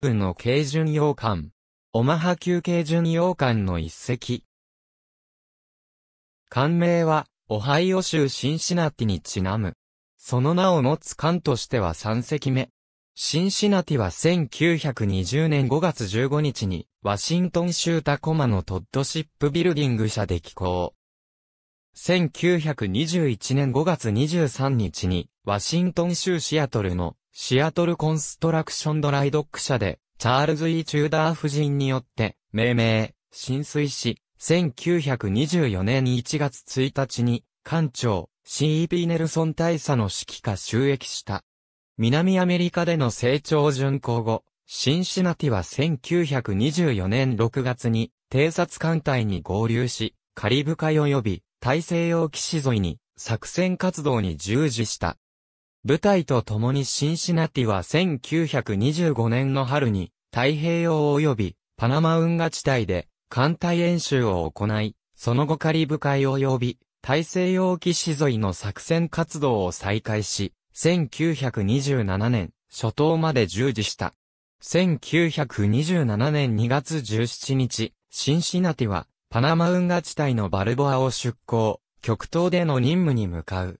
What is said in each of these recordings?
軍の軽巡洋艦。オマハ級軽巡洋艦の一隻。艦名は、オハイオ州シンシナティにちなむ。その名を持つ艦としては3隻目。シンシナティは1920年5月15日に、ワシントン州タコマのトッドシップビルディング社で寄港。1921年5月23日に、ワシントン州シアトルのシアトルコンストラクションドライドック社で、チャールズ・イー・チューダー夫人によって、命名、浸水し、1924年1月1日に、艦長、C.E.P. ネルソン大佐の指揮下収益した。南アメリカでの成長巡航後、シンシナティは1924年6月に、偵察艦隊に合流し、カリブ海及び大西洋岸沿いに作戦活動に従事した。舞台と共にシンシナティは1925年の春に太平洋及びパナマ運河地帯で艦隊演習を行い、その後カリブ海及び大西洋岸沿いの作戦活動を再開し、1927年初頭まで従事した。1927年2月17日、シンシナティはパナマ運河地帯のバルボアを出港、極東での任務に向かう。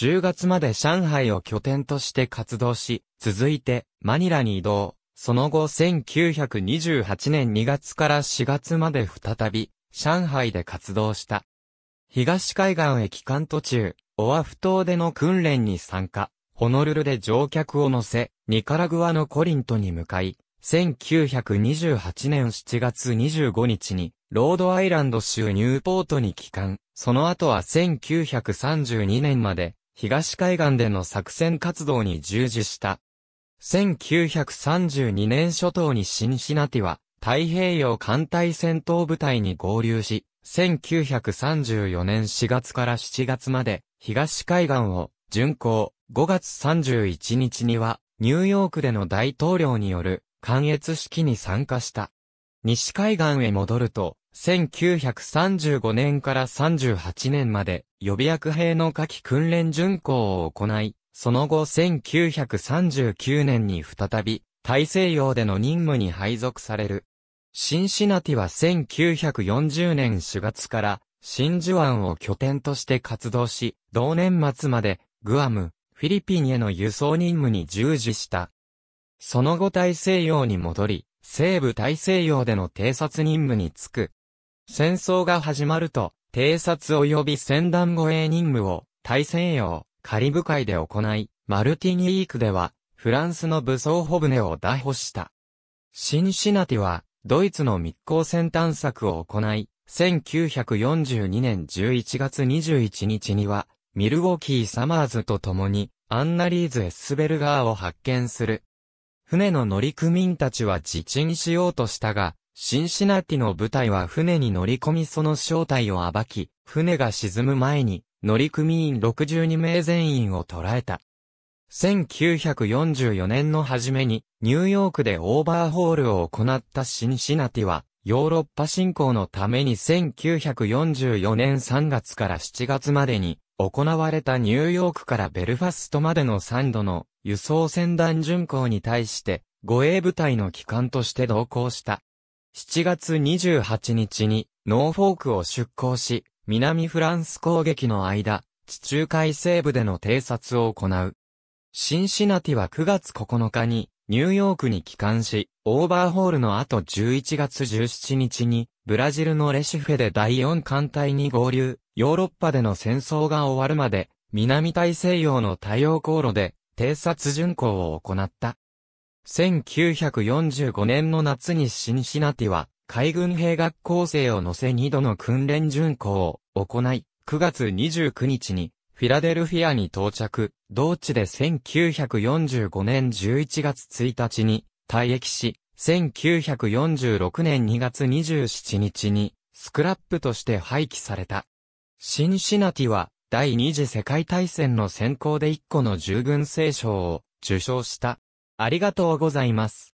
10月まで上海を拠点として活動し、続いてマニラに移動。その後1928年2月から4月まで再び上海で活動した。東海岸へ帰還途中、オアフ島での訓練に参加、ホノルルで乗客を乗せ、ニカラグアのコリントに向かい、1928年7月25日に、ロードアイランド州ニューポートに帰還、その後は1932年まで、東海岸での作戦活動に従事した。1932年初頭にシンシナティは太平洋艦隊戦闘部隊に合流し、1934年4月から7月まで東海岸を巡航5月31日にはニューヨークでの大統領による関越式に参加した。西海岸へ戻ると1935年から38年まで予備役兵の夏季訓練巡行を行い、その後1939年に再び大西洋での任務に配属される。シンシナティは1940年4月から真珠湾を拠点として活動し、同年末までグアム、フィリピンへの輸送任務に従事した。その後大西洋に戻り、西部大西洋での偵察任務に就く。戦争が始まると、偵察及び戦団護衛任務を、大西洋、カリブ海で行い、マルティニークでは、フランスの武装ホブネを打破した。シンシナティは、ドイツの密航船探索を行い、1942年11月21日には、ミルウォーキー・サマーズと共に、アンナリーズ・エスベルガーを発見する。船の乗組員たちは自沈しようとしたが、シンシナティの部隊は船に乗り込みその正体を暴き、船が沈む前に乗組員62名全員を捕らえた。1944年の初めにニューヨークでオーバーホールを行ったシンシナティはヨーロッパ侵攻のために1944年3月から7月までに行われたニューヨークからベルファストまでの3度の輸送船団巡航に対して護衛部隊の機関として同行した。7月28日にノーフォークを出港し、南フランス攻撃の間、地中海西部での偵察を行う。シンシナティは9月9日にニューヨークに帰還し、オーバーホールの後11月17日にブラジルのレシフェで第4艦隊に合流、ヨーロッパでの戦争が終わるまで南大西洋の太陽航路で偵察巡航を行った。1945年の夏にシンシナティは、海軍兵学校生を乗せ2度の訓練巡行を行い、9月29日に、フィラデルフィアに到着、同地で1945年11月1日に退役し、1946年2月27日にスクラップとして廃棄された。シンシナティは第二次世界大戦の先行で1個の従軍聖章を受賞した。ありがとうございます。